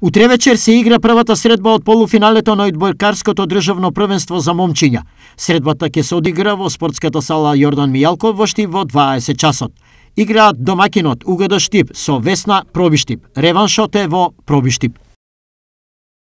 Утре вечер се игра првата средба од полуфиналето на одбојкарското државно првенство за момчиња. Средбата ќе се одигра во спортската сала Јордан Мијалков во Штип во 20 часот. Играат домакинот Угадо Штип со Весна Пробиштип. Реваншот е во Пробиштип.